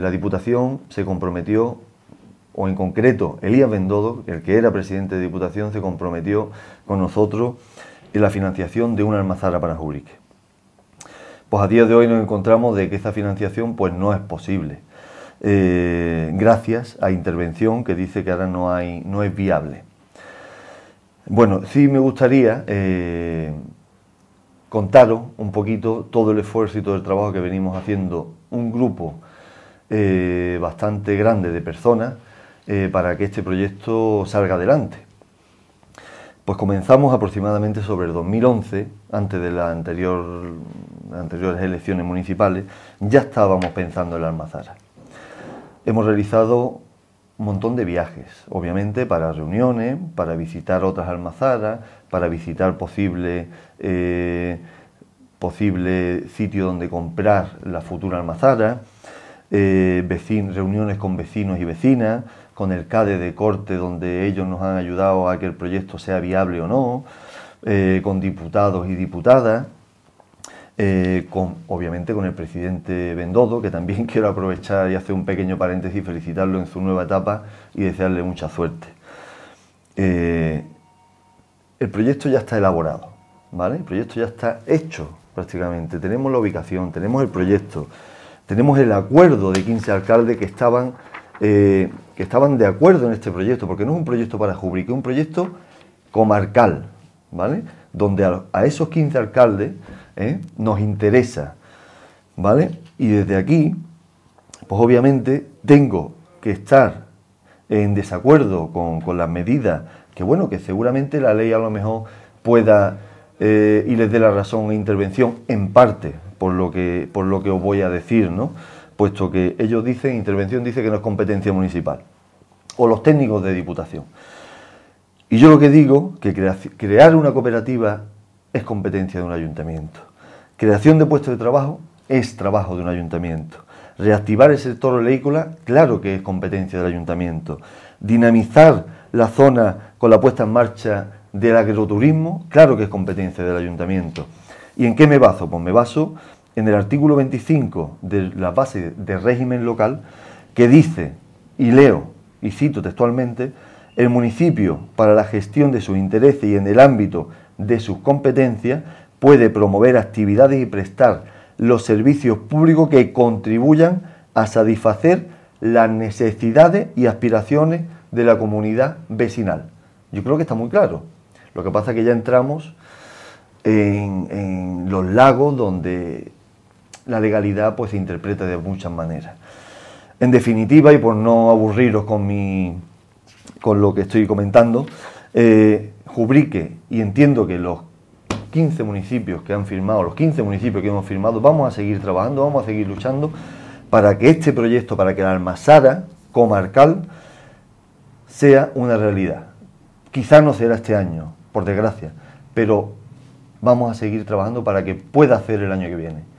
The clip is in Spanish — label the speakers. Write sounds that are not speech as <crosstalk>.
Speaker 1: la Diputación se comprometió, o en concreto Elías Bendodo, el que era presidente de Diputación, se comprometió con nosotros en la financiación de una almazara para Jurique. Pues a día de hoy nos encontramos de que esa financiación pues no es posible. Eh, gracias a intervención que dice que ahora no, hay, no es viable. Bueno, sí me gustaría eh, contaros un poquito todo el esfuerzo y todo el trabajo que venimos haciendo un grupo eh, bastante grande de personas eh, para que este proyecto salga adelante. Pues comenzamos aproximadamente sobre el 2011, antes de las anteriores elecciones municipales, ya estábamos pensando en la almazara. Hemos realizado un montón de viajes, obviamente para reuniones, para visitar otras almazaras, para visitar posible, eh, posible sitio donde comprar la futura almazara. Eh, reuniones con vecinos y vecinas, con el CADE de corte, donde ellos nos han ayudado a que el proyecto sea viable o no, eh, con diputados y diputadas, eh, con, obviamente con el presidente Bendodo, que también <laughs> quiero aprovechar y hacer un pequeño paréntesis, felicitarlo en su nueva etapa y desearle mucha suerte. el proyecto ya está elaborado, ¿vale? El proyecto ya está hecho prácticamente. Tenemos la ubicación, tenemos el proyecto tenemos el acuerdo de 15 alcaldes que estaban, eh, que estaban de acuerdo en este proyecto, porque no es un proyecto para Jubrique, es un proyecto comarcal, ¿vale? Donde a, esos 15 alcaldes eh, nos interesa, ¿vale? Y desde aquí, pues obviamente tengo que estar en desacuerdo con, las medidas que, bueno, que seguramente la ley a lo mejor pueda eh, y les dé la razón e intervención en parte, por lo que, por lo que os voy a decir, ¿no? puesto que ellos dicen, intervención dice que no es competencia municipal, o los técnicos de diputación. Y yo lo que digo, que crear una cooperativa es competencia de un ayuntamiento. Creación de puestos de trabajo es trabajo de un ayuntamiento. Reactivar el sector oleícola, claro que es competencia del ayuntamiento. Dinamizar la zona con la puesta en marcha del agroturismo, claro que es competencia del ayuntamiento. ¿Y en qué me baso? Pues me baso en el artículo 25 de la base de régimen local que dice, y leo, y cito textualmente, el municipio, para la gestión de sus intereses y en el ámbito de sus competencias, puede promover actividades y prestar los servicios públicos que contribuyan a satisfacer las necesidades y aspiraciones de la comunidad vecinal. Yo creo que está muy claro. Lo que pasa es que ya entramos en, los lagos donde la legalidad pues, se interpreta de muchas maneras. En definitiva, y por no aburriros con, mi, con lo que estoy comentando, eh, Jubrique, y entiendo que los 15 municipios que han firmado, los 15 municipios que hemos firmado, vamos a seguir trabajando, vamos a seguir luchando para que este proyecto, para que la almazara comarcal sea una realidad. Quizá no será este año, por desgracia, pero vamos a seguir trabajando para que pueda hacer el año que viene.